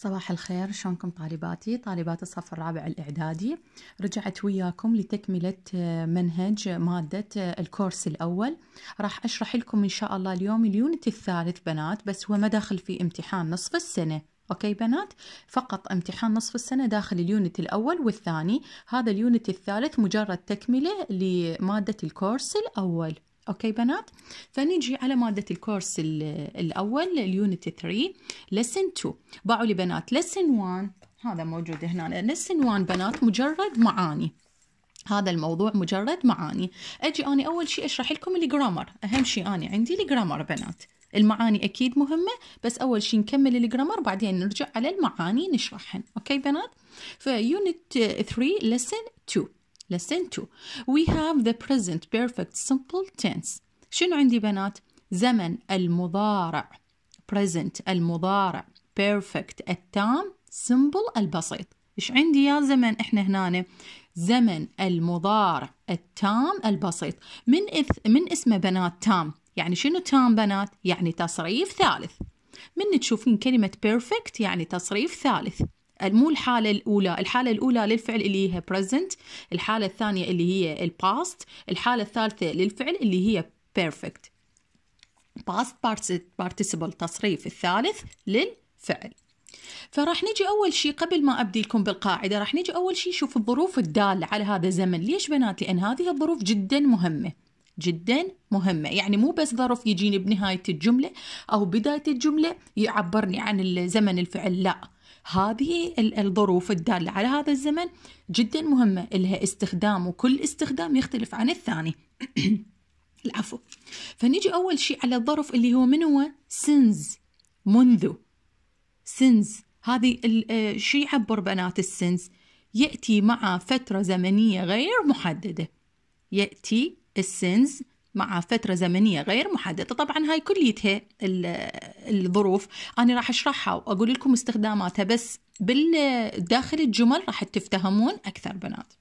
صباح الخير شلونكم طالباتي طالبات الصف الرابع الإعدادي رجعت وياكم لتكملة آه، منهج مادة آه، الكورس الأول راح أشرح لكم إن شاء الله اليوم اليونت الثالث بنات بس هو ما داخل في امتحان نصف السنة اوكي بنات فقط امتحان نصف السنه داخل اليونت الاول والثاني هذا اليونت الثالث مجرد تكمله لماده الكورس الاول اوكي بنات فنجي على ماده الكورس الاول اليونت 3 لسن 2 باعوا لي بنات لسن 1 هذا موجود هنا لسن 1 بنات مجرد معاني هذا الموضوع مجرد معاني اجي انا اول شيء اشرح لكم الجرامر اهم شيء انا عندي الجرامر بنات المعاني اكيد مهمه بس اول شيء نكمل الجرامر بعدين نرجع على المعاني نشرحهن اوكي بنات فيونت 3 لسن 2 listen to we have the present perfect simple tense شنو عندي بنات زمن المضارع present المضارع perfect التام simple البسيط إيش عندي يا زمن إحنا هنا زمن المضارع التام البسيط من إث من اسمه بنات تام يعني شنو تام بنات يعني تصريف ثالث من تشوفين كلمة perfect يعني تصريف ثالث مو الحالة الأولى الحالة الأولى للفعل اللي هي present الحالة الثانية اللي هي الباست الحالة الثالثة للفعل اللي هي perfect past participle تصريف الثالث للفعل فراح نجي اول شيء قبل ما ابدي لكم بالقاعده راح نجي اول شيء نشوف الظروف الداله على هذا الزمن ليش بنات لان هذه الظروف جدا مهمه جدا مهمة يعني مو بس ظرف يجيني بنهاية الجملة أو بداية الجملة يعبرني عن الزمن الفعل لا هذه الظروف الدالة على هذا الزمن جدا مهمة لها استخدام وكل استخدام يختلف عن الثاني العفو فنيجي أول شيء على الظرف اللي هو من هو سنز منذ سنز هذه آه، شيء يعبر بنات السنز يأتي مع فترة زمنية غير محددة يأتي السنز مع فترة زمنية غير محددة طبعا هاي كليتها الظروف أنا راح أشرحها وأقول لكم استخداماتها بس بالداخل الجمل راح تفتهمون أكثر بنات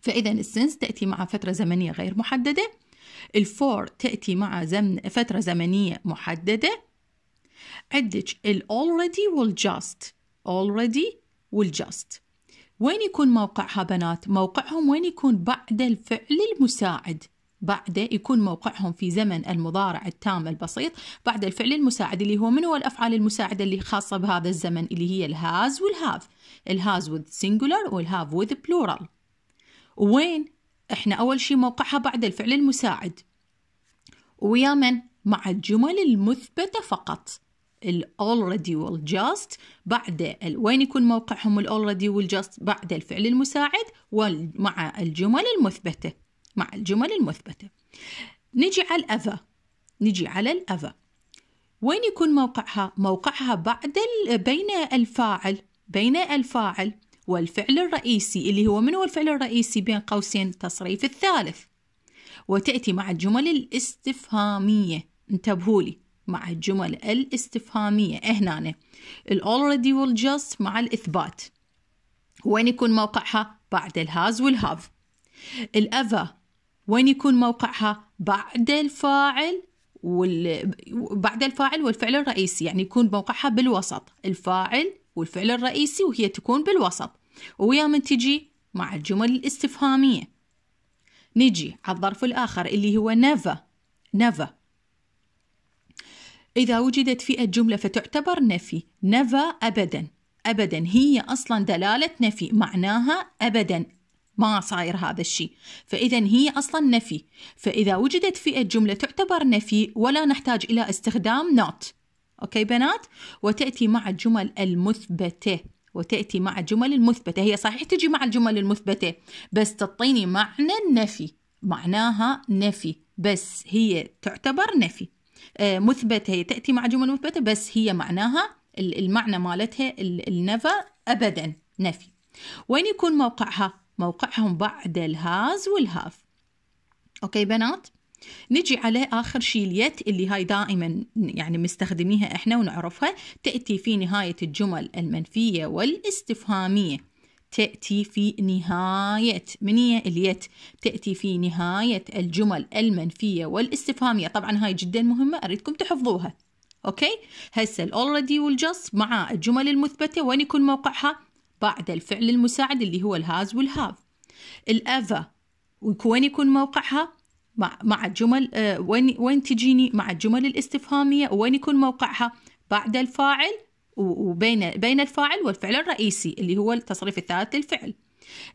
فإذا السنس تأتي مع فترة زمنية غير محددة الفور تأتي مع زمن فترة زمنية محددة عندك ال already والجاست already والجاست وين يكون موقعها بنات؟ موقعهم وين يكون بعد الفعل المساعد بعده يكون موقعهم في زمن المضارع التام البسيط بعد الفعل المساعد اللي هو من هو الأفعال المساعدة اللي خاصة بهذا الزمن اللي هي الهاز والهاف الهاز with singular والهاف with plural وين احنا أول شيء موقعها بعد الفعل المساعد ويا من مع الجمل المثبتة فقط ال already وال just بعد وين يكون موقعهم ال already وال just بعد الفعل المساعد ومع الجمل المثبته مع الجمل المثبتة نجي على الأفا نجي على الأفا وين يكون موقعها؟ موقعها بعد بين الفاعل بين الفاعل والفعل الرئيسي اللي هو من هو الفعل الرئيسي بين قوسين تصريف الثالث وتأتي مع الجمل الاستفهامية انتبهوا لي مع الجمل الاستفهامية هنا already will just مع الإثبات وين يكون موقعها بعد الهاز والهاف الأفا وين يكون موقعها بعد الفاعل وال... بعد الفاعل والفعل الرئيسي يعني يكون موقعها بالوسط الفاعل والفعل الرئيسي وهي تكون بالوسط ويا من تجي مع الجمل الاستفهامية نجي على الظرف الآخر اللي هو never never إذا وجدت في الجملة فتعتبر نفي نفى أبدا أبدا هي أصلا دلالة نفي معناها أبدا ما صاير هذا الشيء فإذا هي أصلا نفي فإذا وجدت في الجملة تعتبر نفي ولا نحتاج إلى استخدام not أوكي بنات وتأتي مع الجمل المثبتة وتأتي مع الجمل المثبتة هي صحيح تجي مع الجمل المثبتة بس تعطيني معنى النفي معناها نفي بس هي تعتبر نفي آه مثبتة هي تأتي مع جمل مثبتة بس هي معناها المعنى مالتها النفى أبدا نفي وين يكون موقعها موقعهم بعد الهاز والهاف اوكي بنات نجي على آخر شيء اليت اللي هاي دائما يعني مستخدميها احنا ونعرفها تأتي في نهاية الجمل المنفية والاستفهامية تأتي في نهاية من هي اليت تأتي في نهاية الجمل المنفية والاستفهامية طبعا هاي جدا مهمة أريدكم تحفظوها أوكي هسه الأوريدي والجس مع الجمل المثبتة وين يكون موقعها بعد الفعل المساعد اللي هو الهاز والهاف الافا وين يكون موقعها مع مع الجمل آه، وين وين تجيني مع الجمل الاستفهاميه وين يكون موقعها بعد الفاعل وبين بين الفاعل والفعل الرئيسي اللي هو التصريف الثالث للفعل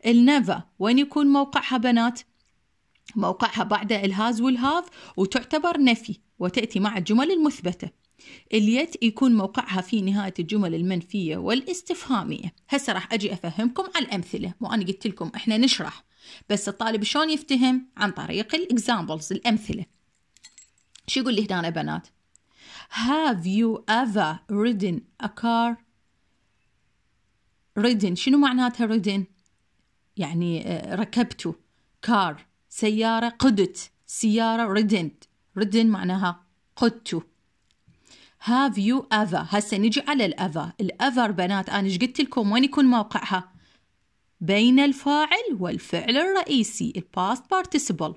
النفا وين يكون موقعها بنات موقعها بعد الهاز والهاف وتعتبر نفي وتأتي مع الجمل المثبتة اليت يكون موقعها في نهاية الجمل المنفية والاستفهامية هسه راح أجي أفهمكم على الأمثلة وأنا قلت لكم إحنا نشرح بس الطالب شلون يفتهم عن طريق الإكزامبلز الأمثلة شو يقول لي هنا بنات Have you ever ridden a car ridden شنو معناتها ridden يعني آه، ركبتوا كار سيارة قدت سيارة ridden ridden معناها قدتوا هاف يو ايفر هسه نجي على الاذا الاذا بنات انا ايش قلت لكم وين يكون موقعها بين الفاعل والفعل الرئيسي الباست بارتيسيبل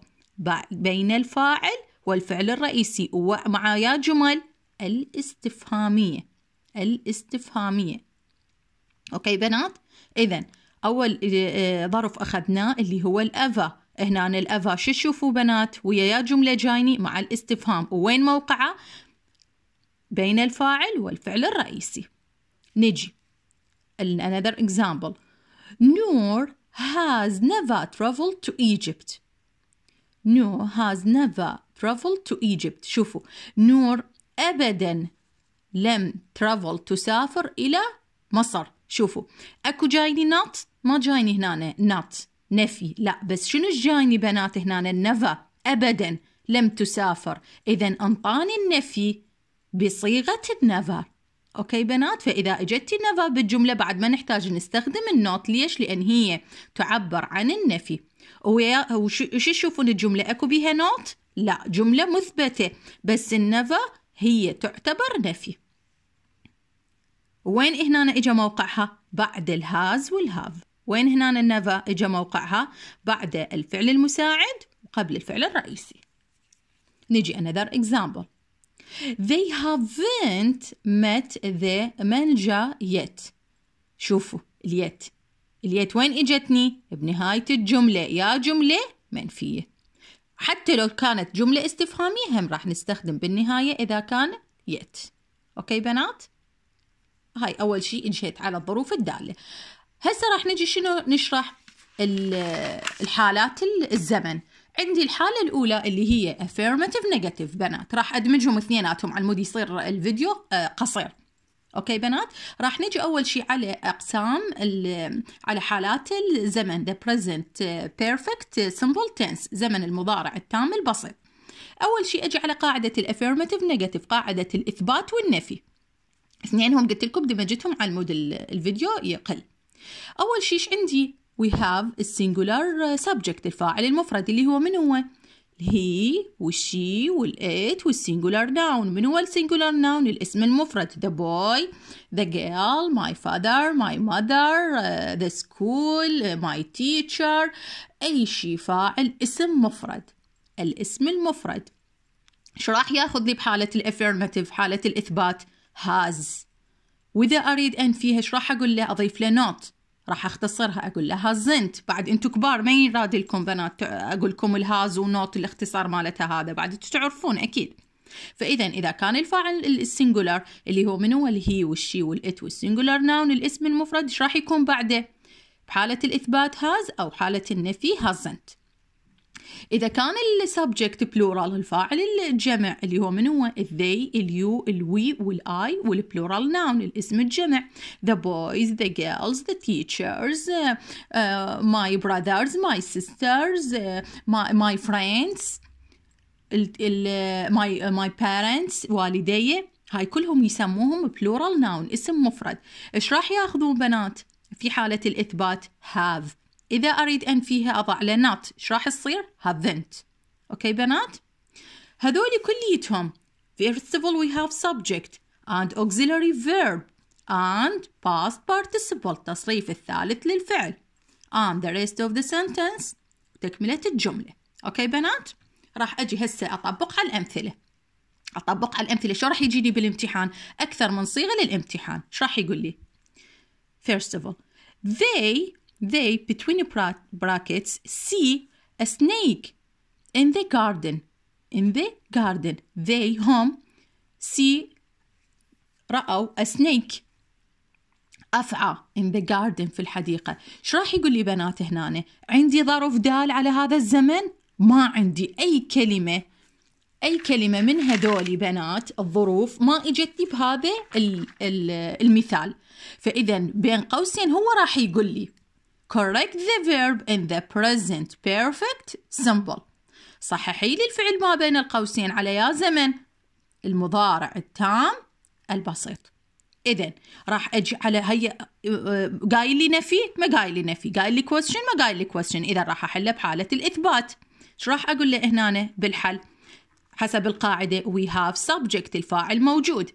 بين الفاعل والفعل الرئيسي ومعايا جمل الاستفهامية الاستفهامية أوكي بنات إذا أول آه، آه، ظرف أخذناه اللي هو الأفا هنا الأفا شو تشوفوا بنات ويا يا جملة جايني مع الاستفهام وين موقعه بين الفاعل والفعل الرئيسي نجي another example نور has never traveled to Egypt نور has never traveled to Egypt شوفوا نور أبدا لم travel تسافر إلى مصر شوفوا أكو جايني not ما جايني هنا not نفي لا بس شنو جايني بنات هنا never أبدا لم تسافر إذا أنطاني النفي بصيغة never اوكي بنات فاذا أجدت never بالجمله بعد ما نحتاج نستخدم النوت ليش لان هي تعبر عن النفي وش تشوفون الجمله اكو بيها نوت لا جمله مثبته بس never هي تعتبر نفي وين هنا اجى موقعها بعد الهاز والهاف وين هنا النفا اجى موقعها بعد الفعل المساعد وقبل الفعل الرئيسي نجي another example They haven't met the manager yet. شوفوا اليت اليت وين اجتني؟ بنهاية الجملة يا جملة منفية حتى لو كانت جملة استفهامية هم راح نستخدم بالنهاية إذا كان يت أوكي بنات؟ هاي أول شيء انشيت على الظروف الدالة هسه راح نجي شنو نشرح الحالات الزمن عندي الحالة الأولى اللي هي affirmative negative بنات راح أدمجهم اثنيناتهم على المود يصير الفيديو آه، قصير اوكي بنات راح نجي اول شيء على اقسام على حالات الزمن the present آه، perfect آه، simple tense زمن المضارع التام البسيط اول شيء اجي على قاعده affirmative negative قاعده الاثبات والنفي اثنينهم قلت لكم دمجتهم على المود الفيديو يقل اول شيء عندي we have singular uh, subject الفاعل المفرد اللي هو من هو he والشي والات والسنجولار ناون من هو singular ناون الاسم المفرد the boy the girl my father my mother uh, the school uh, my teacher اي شي فاعل اسم مفرد الاسم المفرد شو راح ياخذ لي بحالة الافيرماتيف حالة الإثبات has وإذا أريد أن فيها شو راح أقول له أضيف له not راح اختصرها اقول لها زنت بعد انتم كبار ما يراد لكم بنات اقول لكم الهاز ونوت الاختصار مالتها هذا بعد تعرفون اكيد فاذا اذا كان الفاعل السنجولار اللي هو من هو الهي والشي والات والسنجولار ناون الاسم المفرد ايش راح يكون بعده بحاله الاثبات هاز او حاله النفي هازنت إذا كان السبجكت بلورال الفاعل الجمع اللي هو من هو we, اليو الوي والآي والبلورال ناون الاسم الجمع the boys the girls the teachers uh, uh, my brothers my sisters uh, my, my friends ال ال uh, my, uh, my parents والدي هاي كلهم يسموهم بلورال ناون اسم مفرد ايش راح ياخذون بنات في حالة الإثبات have إذا أريد أن فيها أضع له not إيش راح يصير؟ haven't أوكي بنات؟ هذول كليتهم First of all we have subject and auxiliary verb and past participle تصريف الثالث للفعل and the rest of the sentence تكملة الجملة أوكي بنات؟ راح أجي هسه أطبق على الأمثلة أطبق على الأمثلة شو راح يجيني بالامتحان؟ أكثر من صيغة للامتحان شو راح يقول لي؟ First of all they they between brackets see a snake in the garden in the garden they هم see رأوا a snake أفعى in the garden في الحديقة ايش راح يقول لي بنات هنا عندي ظرف دال على هذا الزمن ما عندي أي كلمة أي كلمة من هذول بنات الظروف ما إجتني بهذا المثال فإذا بين قوسين هو راح يقول لي correct the verb in the present perfect simple صححي لي الفعل ما بين القوسين على يا زمن المضارع التام البسيط اذا راح اجي على هي قايل لي نفي ما قايل لي نفي قايل لي question ما قايل لي question اذا راح احله بحاله الاثبات ايش راح اقول له هنا بالحل حسب القاعده we have subject الفاعل موجود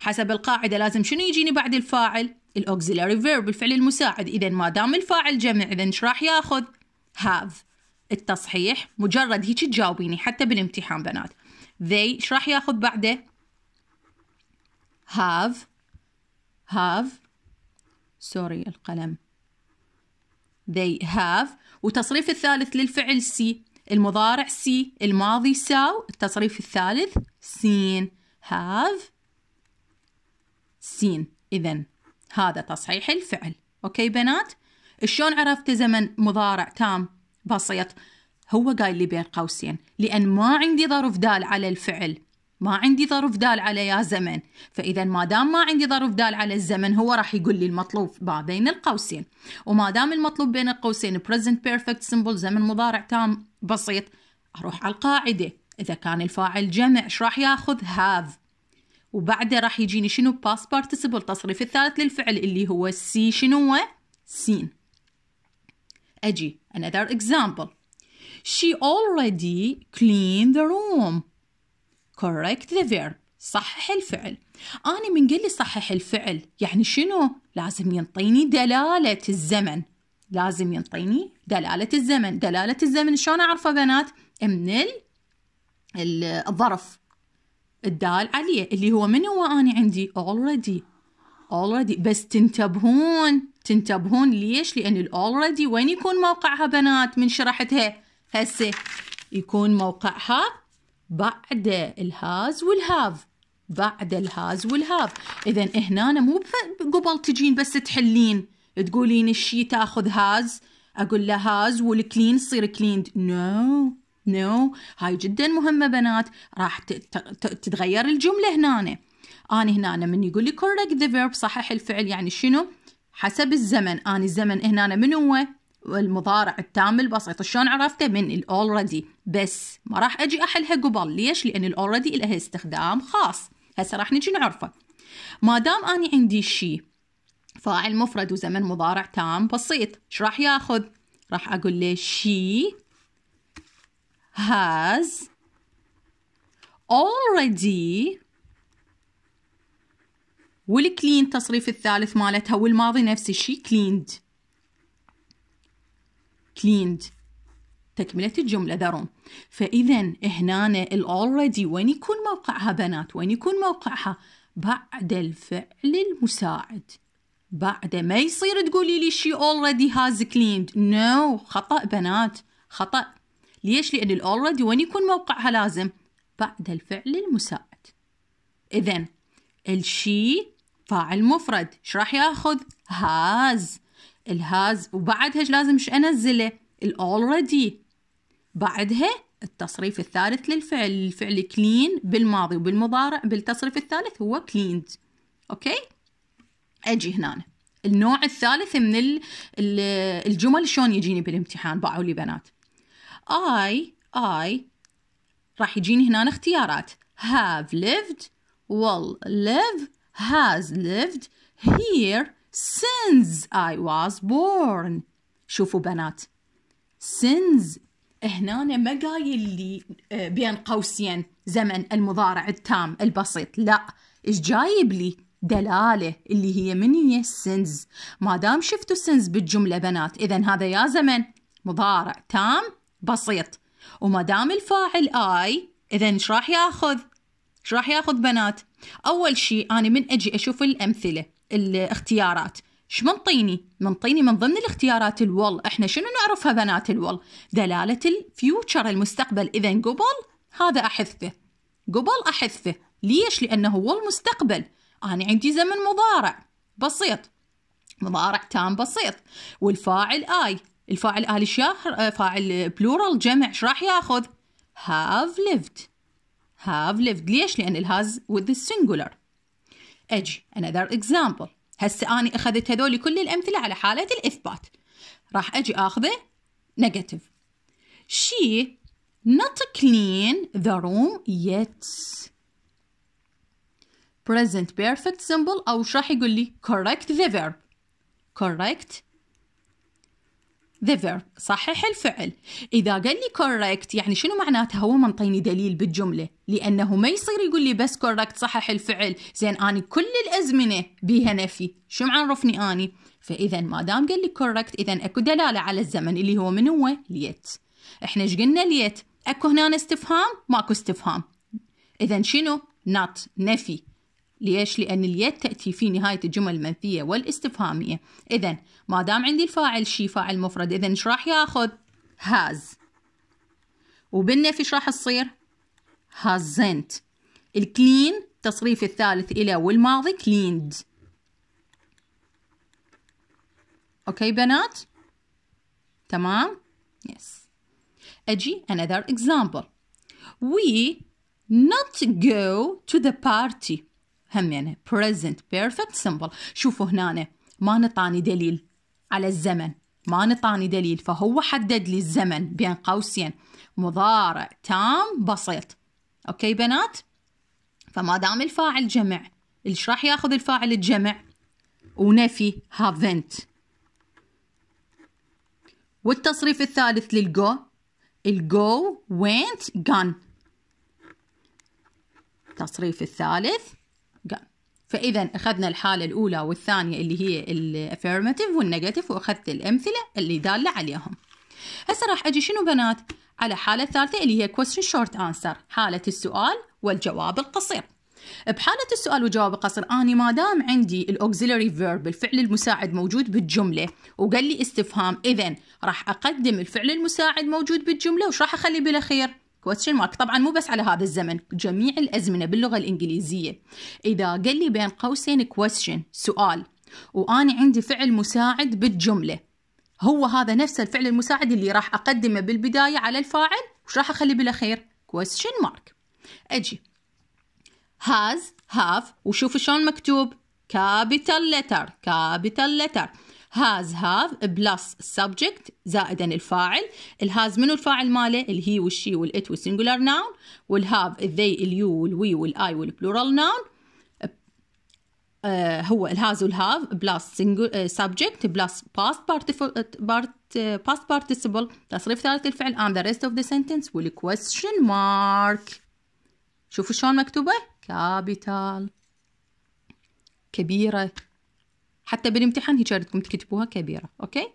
حسب القاعده لازم شنو يجيني بعد الفاعل الاوكسيلاري فيرب الفعل المساعد إذا ما دام الفاعل جمع إذا إيش راح ياخذ؟ have التصحيح مجرد هيك تجاوبيني حتى بالامتحان بنات they ايش راح ياخذ بعده؟ have have سوري القلم they have وتصريف الثالث للفعل سي المضارع سي الماضي ساو التصريف الثالث سين have seen إذن هذا تصحيح الفعل أوكي بنات شلون عرفت زمن مضارع تام بسيط هو قايل لي بين قوسين لأن ما عندي ظرف دال على الفعل ما عندي ظرف دال على يا زمن فإذا ما دام ما عندي ظرف دال على الزمن هو راح يقول لي المطلوب ما بين القوسين وما دام المطلوب بين القوسين present perfect simple زمن مضارع تام بسيط أروح على القاعدة إذا كان الفاعل جمع إيش راح ياخذ have وبعده راح يجيني شنو باس بارتيسيبل تصريف الثالث للفعل اللي هو سي شنو سين اجي another example she already cleaned the room correct the verb صحح الفعل أنا من قال لي صحح الفعل يعني شنو لازم ينطيني دلالة الزمن لازم ينطيني دلالة الزمن دلالة الزمن شلون أعرفه بنات من الظرف الدال عليه اللي هو من هو أنا عندي already already بس تنتبهون تنتبهون ليش لأن already وين يكون موقعها بنات من شرحتها هسه يكون موقعها بعد الهاز والهاف بعد الهاز والهاف اذا هنا مو قبل تجين بس تحلين تقولين الشي تاخذ هاز اقول له هاز والكلين تصير كليند نو no. نو no. هاي جدا مهمة بنات راح تتغير الجملة هنا أنا هنا من يقول لي correct the verb صحح الفعل يعني شنو حسب الزمن أنا الزمن هنا من هو المضارع التام البسيط شلون عرفته من الاولريدي بس ما راح اجي احلها قبل ليش لان الاولريدي لها استخدام خاص هسه راح نجي نعرفه ما دام اني عندي شيء فاعل مفرد وزمن مضارع تام بسيط ايش راح ياخذ راح اقول له شي has already والكلين تصريف الثالث مالتها والماضي نفس الشيء cleaned cleaned تكملة الجملة ذرم فإذا هنا already وين يكون موقعها بنات وين يكون موقعها بعد الفعل المساعد بعد ما يصير تقولي لي she already has cleaned no خطأ بنات خطأ ليش لأن الأوريدي وين يكون موقعها لازم بعد الفعل المساعد إذا الشي فاعل مفرد ايش راح ياخذ هاز الهاز وبعدها لازم ايش انزله already بعدها التصريف الثالث للفعل الفعل كلين بالماضي وبالمضارع بالتصريف الثالث هو كليند اوكي اجي هنا النوع الثالث من الجمل شلون يجيني بالامتحان باعوا لي بنات I I راح يجيني هنا اختيارات have lived will live has lived here since I was born شوفوا بنات since هنا ما قايل لي آه، بين قوسين زمن المضارع التام البسيط لا ايش جايب لي دلالة اللي هي من هي since ما دام شفتوا since بالجملة بنات إذا هذا يا زمن مضارع تام بسيط وما دام الفاعل اي اذا ايش راح ياخذ؟ ايش راح ياخذ بنات؟ اول شيء انا من اجي اشوف الامثله الاختيارات ايش منطيني؟ منطيني من ضمن الاختيارات الول، احنا شنو نعرفها بنات الول؟ دلالة الفيوتشر المستقبل، إذا قبل هذا أحذفه. قبل أحذفه، ليش؟ لأنه هو المستقبل. أنا عندي زمن مضارع بسيط. مضارع تام بسيط، والفاعل آي، الفاعل الآلي الشهر فاعل بلورال جمع ايش راح ياخذ؟ have lived have lived ليش؟ لأن ال has with the singular أجي another example هسه أني أخذت هذول كل الأمثلة على حالة الإثبات راح أجي آخذه negative she not clean the room yet present perfect simple أو ايش راح يقول لي correct the verb correct the verb صحح الفعل إذا قال لي correct يعني شنو معناته هو منطيني دليل بالجملة لأنه ما يصير يقول لي بس correct صحح الفعل زين أني كل الأزمنة بيها نفي شو معرفني أني فإذا ما دام قال لي correct إذا أكو دلالة على الزمن اللي هو من هو ليت إحنا إيش قلنا ليت أكو هنا استفهام ماكو استفهام إذا شنو not نفي ليش؟ لأن اليد تأتي في نهاية الجمل المنفية والاستفهامية إذا ما دام عندي الفاعل شي فاعل مفرد إذا إيش راح ياخذ؟ هاز وبالنفي إيش راح تصير؟ هازنت الكلين تصريف الثالث إلى والماضي كليند أوكي بنات؟ تمام؟ Yes. أجي another example. We not go to the party. هم يعني present perfect simple شوفوا هنا ما نطاني دليل على الزمن ما نطاني دليل فهو حدد لي الزمن بين قوسين مضارع تام بسيط اوكي بنات فما دام الفاعل جمع ايش راح ياخذ الفاعل الجمع ونفي haven't والتصريف الثالث للجو الجو went gone التصريف الثالث قام فاذا اخذنا الحاله الاولى والثانيه اللي هي الافيرماتيف والنيجاتيف واخذت الامثله اللي داله عليهم هسه راح اجي شنو بنات على حاله ثالثه اللي هي question short answer حاله السؤال والجواب القصير بحالة السؤال والجواب القصير أنا ما دام عندي الأوكسيلري فيرب الفعل المساعد موجود بالجملة وقال لي استفهام إذا راح أقدم الفعل المساعد موجود بالجملة وش راح أخلي بالأخير question مارك طبعا مو بس على هذا الزمن جميع الأزمنة باللغة الإنجليزية إذا قال لي بين قوسين question سؤال وأنا عندي فعل مساعد بالجملة هو هذا نفس الفعل المساعد اللي راح أقدمه بالبداية على الفاعل وش راح أخلي بالأخير question مارك أجي has have وشوف شلون مكتوب كابيتال لتر كابيتال لتر has have plus subject زائدا الفاعل has منو الفاعل ماله الهي والشي they والسنجولار you والهاف we اليو I والاي plural noun أه، هو الهاز والهاف بلس plus بلس باست أه، أه، past participle تصريف ثالث الفعل and the rest of the sentence question mark شوفوا شلون مكتوبه كابيتال كبيره حتى بالامتحان هي بدكم تكتبوها كبيرة أوكي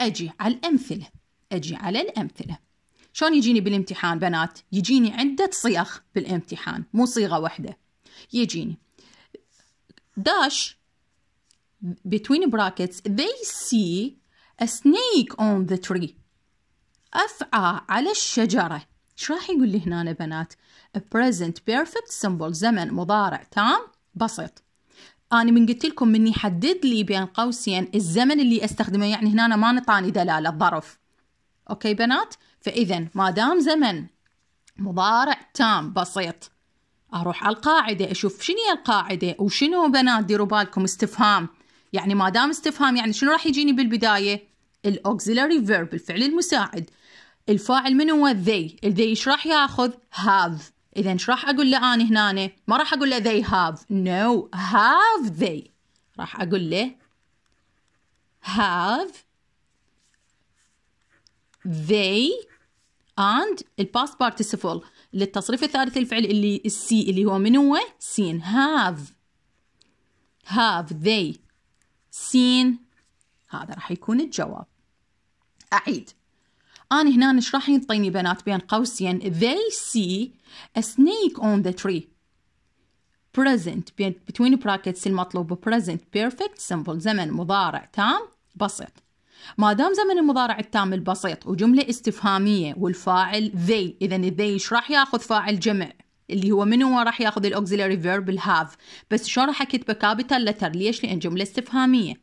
أجي على الأمثلة أجي على الأمثلة شلون يجيني بالامتحان بنات يجيني عدة صيغ بالامتحان مو صيغة واحدة يجيني داش between brackets they see a snake on the tree أفعى على الشجرة ايش راح يقول لي هنا بنات a present perfect symbol زمن مضارع تام بسيط أنا من قلت لكم مني حدد لي بين قوسين الزمن اللي أستخدمه يعني هنا أنا ما نطاني دلالة ظرف أوكي بنات فإذا ما دام زمن مضارع تام بسيط أروح على القاعدة أشوف شنو هي القاعدة وشنو بنات ديروا بالكم استفهام يعني ما دام استفهام يعني شنو راح يجيني بالبداية الأوكسيلاري فيرب الفعل المساعد الفاعل من هو ذي الذي ايش راح ياخذ هاذ إذا شو راح أقول له أنا هنا؟ ما راح أقول له they have. No, have they. راح أقول له have they and الباست participle للتصريف الثالث الفعل اللي السي اللي هو من هو seen have have they seen هذا راح يكون الجواب أعيد أنا هنا إيش راح ينطيني بنات بين قوسين they see a snake on the tree present between brackets المطلوب present perfect simple زمن مضارع تام بسيط ما دام زمن المضارع التام البسيط وجملة استفهامية والفاعل they إذا they إيش راح ياخذ فاعل جمع اللي هو من هو راح ياخذ الاوكسيلري فيرب have بس شو راح اكتبه كابيتال لتر ليش لان جمله استفهاميه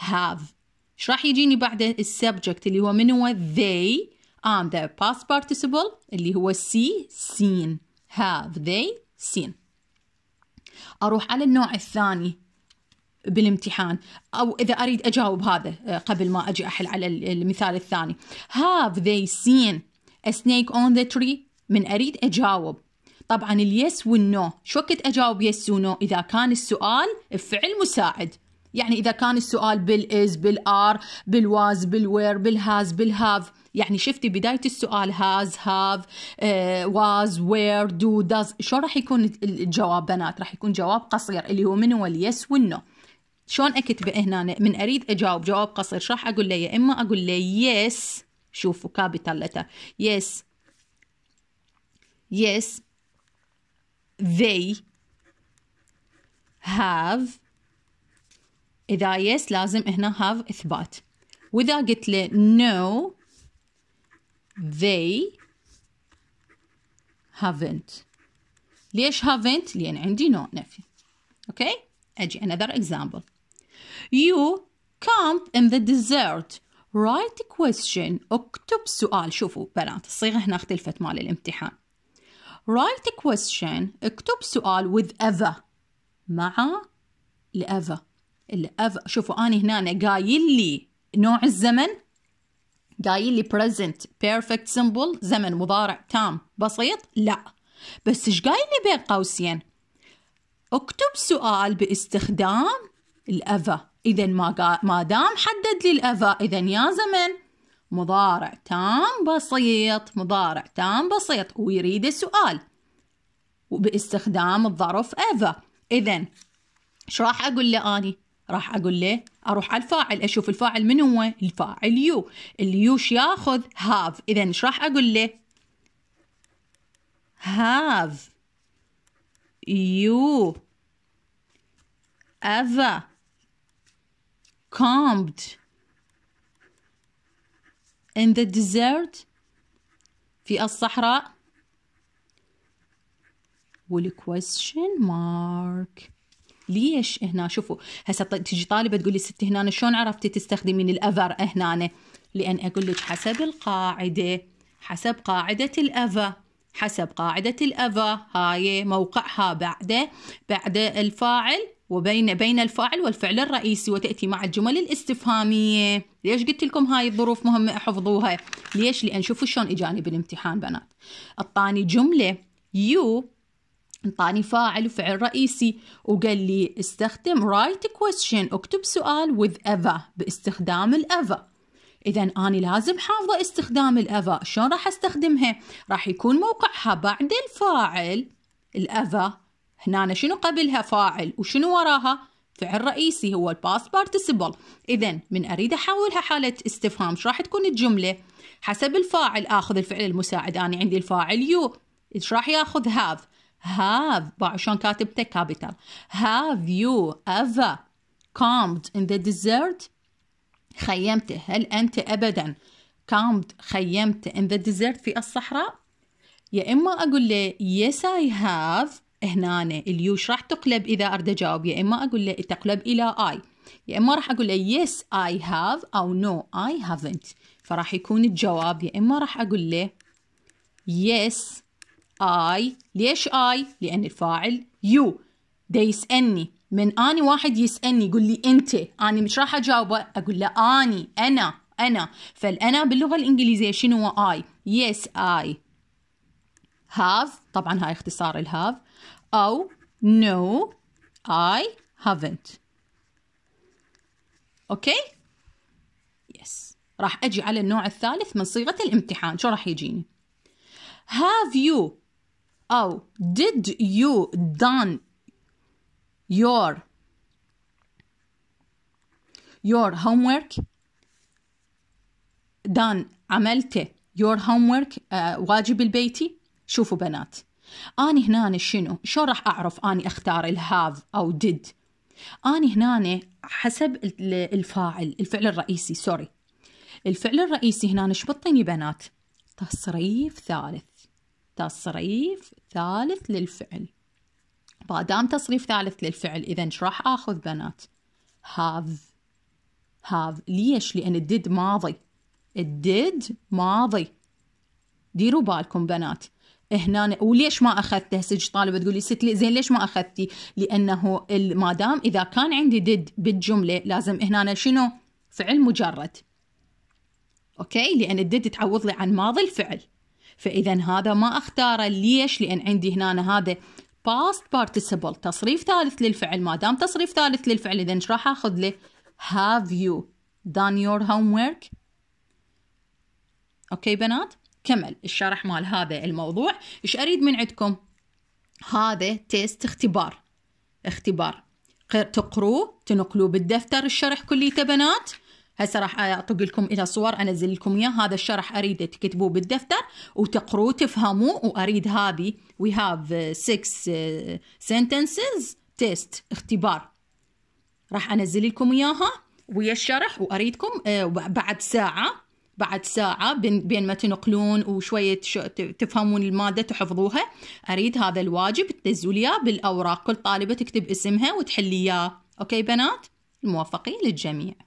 have ايش راح يجيني بعده السبجكت اللي هو من هو they and the past participle اللي هو see seen have they seen أروح على النوع الثاني بالامتحان أو إذا أريد أجاوب هذا آه، قبل ما أجي أحل على المثال الثاني have they seen a snake on the tree من أريد أجاوب طبعا اليس والنو شو وقت أجاوب يس ونو إذا كان السؤال فعل مساعد يعني إذا كان السؤال بالإز بالآر بالواز بالوير بالهاز بالهاف يعني شفتي بداية السؤال هاز هاف واز وير دو داز شو راح يكون الجواب بنات راح يكون جواب قصير اللي هو من هو اليس والنو شلون اكتب هنا من اريد اجاوب جواب قصير شو راح اقول له يا اما اقول له يس شوفوا كابيتال لتر يس يس they have إذا يس لازم هنا have إثبات وإذا قلت له no they haven't ليش haven't؟ لأن عندي no نفي أوكي؟ أجي another example you camp in the desert write question اكتب سؤال شوفوا بنات الصيغة هنا اختلفت مال الامتحان write question اكتب سؤال with ever مع ever شوفوا أنا هنا أنا قايل لي نوع الزمن قايل لي present perfect simple زمن مضارع تام بسيط لا بس ايش قايل لي بين قوسين اكتب سؤال باستخدام الافا اذا ما قا... ما دام حدد لي الافا اذا يا زمن مضارع تام بسيط مضارع تام بسيط ويريد السؤال وباستخدام الظرف افا اذا ايش راح اقول له اني راح اقول له اروح على الفاعل اشوف الفاعل من هو الفاعل يو اليو ياخذ هاف اذا ايش راح اقول له هاف يو ever camped in the desert في الصحراء والquestion mark ليش هنا شوفوا هسه تجي طالبه تقول لي ستي هنا شلون عرفتي تستخدمين الافر هنا لان اقول لك حسب القاعده حسب قاعده الافا حسب قاعده الافا هاي موقعها بعد بعد الفاعل وبين بين الفاعل والفعل الرئيسي وتأتي مع الجمل الاستفهامية ليش قلت لكم هاي الظروف مهمة احفظوها ليش لأن شوفوا شلون إجاني بالامتحان بنات أعطاني جملة يو انطاني فاعل وفعل رئيسي وقال لي استخدم write question اكتب سؤال with ever باستخدام ال ever إذا أنا لازم حافظة استخدام الافا شلون راح استخدمها؟ راح يكون موقعها بعد الفاعل الافا هنا شنو قبلها فاعل وشنو وراها؟ فعل رئيسي هو الباست بارتيسيبل إذا من أريد أحولها حالة استفهام ايش راح تكون الجملة؟ حسب الفاعل آخذ الفعل المساعد أنا عندي الفاعل يو ايش راح ياخذ هاف have عشان كاتبته capital have you ever camped in the desert خيمت هل أنت أبدا camped خيمت in the desert في الصحراء يا إما أقول له yes I have هنا اليو اليوش راح تقلب إذا أرد أجاوب يا إما أقول له تقلب إلى I يا إما راح أقول له yes I have أو no I haven't فراح يكون الجواب يا إما راح أقول له yes I ليش I؟ لأن الفاعل you ده يسألني من أني واحد يسألني يقول لي أنت أنا مش راح أجاوبه أقول له أني أنا أنا فالأنا باللغة الإنجليزية شنو هو I yes I have طبعا هاي اختصار ال have أو oh, no I haven't أوكي yes راح أجي على النوع الثالث من صيغة الامتحان شو راح يجيني have you أو did you done your your homework done عملت your homework uh, واجب البيتي شوفوا بنات أني هنا شنو شو راح أعرف أني أختار الهاف أو did أني هنا حسب الفاعل الفعل الرئيسي سوري الفعل الرئيسي هنا ايش بطيني بنات تصريف ثالث تصريف ثالث للفعل ما دام تصريف ثالث للفعل اذا ايش راح اخذ بنات هاف هاف ليش لان الديد ماضي الديد ماضي ديروا بالكم بنات هنا وليش ما اخذته سج طالبه تقول لي ست لي زين ليش ما اخذتي؟ لانه ما دام اذا كان عندي ديد بالجمله لازم هنا شنو؟ فعل مجرد. اوكي؟ لان الديد تعوض لي عن ماضي الفعل. فإذا هذا ما أختاره ليش؟ لأن عندي هنا هذا past participle تصريف ثالث للفعل ما دام تصريف ثالث للفعل إذا ايش راح آخذ له؟ have you done your homework؟ أوكي بنات؟ كمل الشرح مال هذا الموضوع ايش أريد من عندكم؟ هذا تيست اختبار اختبار تقروه تنقلوه بالدفتر الشرح كليته بنات هسه راح اطق لكم الى صور انزل لكم اياها هذا الشرح اريده تكتبوه بالدفتر وتقروه تفهموه واريد هذه وي هاف 6 سنتنسز تيست اختبار راح انزل لكم اياها ويا الشرح واريدكم uh, بعد ساعه بعد ساعة بين ما تنقلون وشوية تفهمون المادة تحفظوها أريد هذا الواجب تدزوا بالأوراق كل طالبة تكتب اسمها وتحلي إياه أوكي بنات الموفقين للجميع